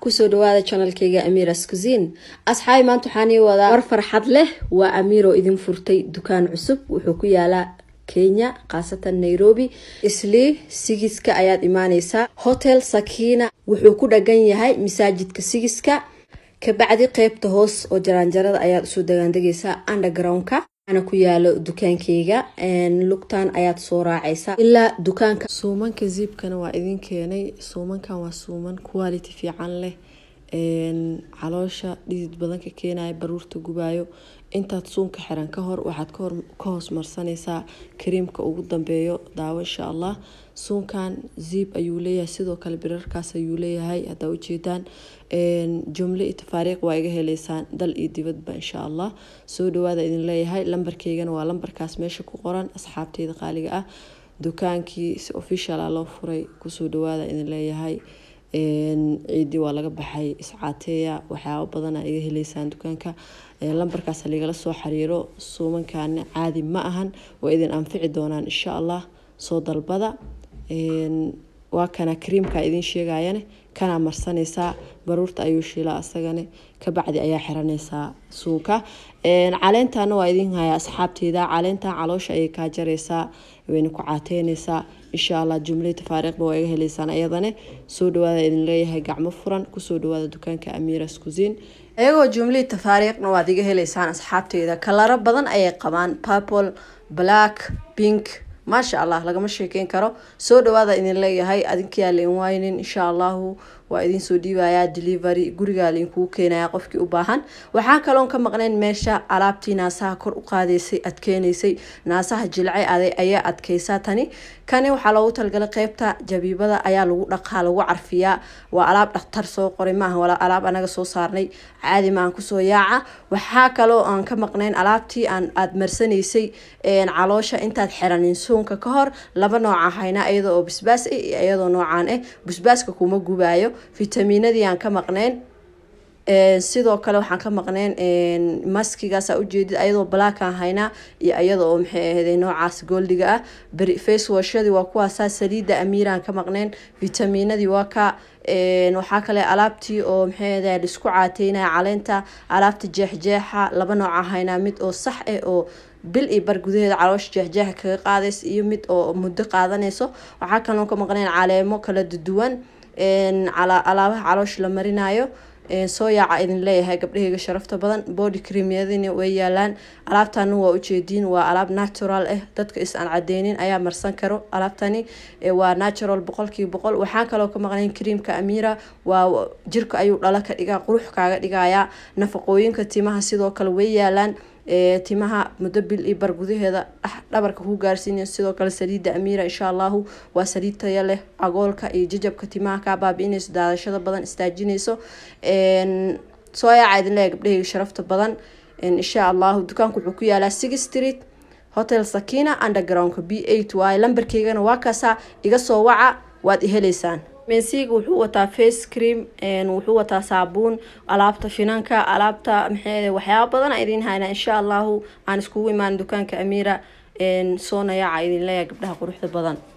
kusoo dhawaada janalkayga amiras kusin asxaabi maanta waxaani wadaa war farxad leh waa amiiroo idin furtay dukaan cusub wuxuu ku yaalaa kenya khaasatan nairobi islii sigiska ayaad imaaneysaa hotel sakina wuxuu ku dhagan yahay masaajidka sigiska kabacdi qeybta hoos oo jaraanjarada ayaad usoo dagaandegeysaa undergroundka ku yaalo dukaankayga lugtan ayaad soo raacaysa ilaa dukaanka suumanka ziibkana waa idin keenay suumankan waa suuman quality fiican leh caloosha dhidid badan ka keenaya baruurta gubaayo intaad suunka xiran ka hor waxaad ka hoos marsanaysaa kareemka ugu dambeeyo daawo insha allah suunkan ziib ayuu leeyahay sidoo kale birarkaas ayuu leeyahay haddaa ujeedaan jumle iyo tafaariiq waa iga heleysaan dal iyo dibadba insha allah soo dhawaada idin leeyahay lambarkeygana waa lambarkaas meesha ku qoran asxaabteyda qaaliga ah dukaankii si official ah loo furay kusoo dhawaada idin leeyahay ciidii waa laga baxay iscaateeya waxyaaba badana iga heleysaan dukaanka lambarkaas laigala soo xariiro suumankaana caadi ma ahan waa idin anfici doonaan insha allah soo dalbada waa kana kariimka idin sheegayane kana marsanaysaa baruurta ayuu shiilaa asagane kabacdi ayaa xiranaysaa suunka caleentana waa idin haya asxaabteyda caleenta caloosha ayay kaa jaraysaa wayna ku caateynaysaa insha allah jumlay tafaariiqba waa iga helaysaan ayadane soo dhawaada idin leeyahay gacmo furan kusoo dhawaada dukaanka amiiras kusiin ayagoo jumlii tafaariiqna waad iga helaysaan asxaabteyda kalaro badan ayay qabaan purple black pink maasha allah lagama sheekeyn karo soo dhawaada idin leeyahay adinkayaa la in waaynin insha allahu waa idinsoo dhiibayaa delivery gurigaa linkuu keenayaa qofkii u baahan waxaa kaloon ka maqnayn meesha alaabtii naasaha kor u qaadeysay adkeenaysay naasaha jilcay aday ayaa adkeysaa tani kani waxaa loogu talgalay qeybta jabiibada ayaa lagu dhaqaa lagu carfiyaa waa alaab dhakhtar soo qoray maaha alaab anaga soo saarnay caadi maahan kusoo yaaca waxaa kaloo aan ka maqnayn alaabtii aada marsanaysay caloosha intaad xeranin soonka ka hor laba nooca haynaa iyada oo basbaas ah eh iyo iyadoo noocaan ah eh. basbaaska kuma gubaayo fitamiinadii aan ka maqnayn sidoo kale waxaan ka maqnayn maskigaasa ujeedid ayadoo balaakaan haynaa iyo iyadaoo maxay noocaas goldiga ah facewashadii waa kuwaasaa saliida amiiraan ka maqnayn vitamiinadii waa waxaa kale alaabtii oo maxay ahday caateynaya caleenta alaabta jeexjeexa laba nooca haynaa mid oo sax ah oo bil iyo bar gudaheeda caloosha jeexjeexa kaga qaadaysa iyo mid oo muddo qaadanayso waxaa kaloo ka maqnayn caleemo kala duwan alaabaha caloosha la marinayo sooyaaca idin leeyahay gabdhahayga sharafta badan body creamyadina way yaalaan alaabtani waa ujeediin waa alaab natural ah dadka is aan cadeynin ayaa marsan karo alaabtani waa natural boqolkii boqol waxaan kaloo ka maqnayn creamka amira waa jirka ayuu dhalo ka dhigaa qurux kaaga dhigayaa nafaqooyinka timaha sidoo kale way yaalaan timaha muddo bil iyo bar gudaheeda ah, dhabarka ku gaarsiinaya sidoo kale saliidda amiira insha allaahu waa saliid taya leh agoolka iyo jajabka timaha kaa baabi daadashada badan istaajinayso soo yaacaa idin leeya gabdhahayga sharafta badan insha allahu dukaanku wuxuu ku yaalaa sig street hotel sakina undergroundka b eight waaye lambarkeygana waa kaasaa iga soo waca waad i heleysaan mesiga wuxuu wataa face cream wuxuu wataa saabuun alaabta finanka alaabta maxee waxyaaba badan a idiin hayna insha allahu aan iskugu imaan dukaanka amiira soo nayaca idin leeyahay gabdhaha quruxda badan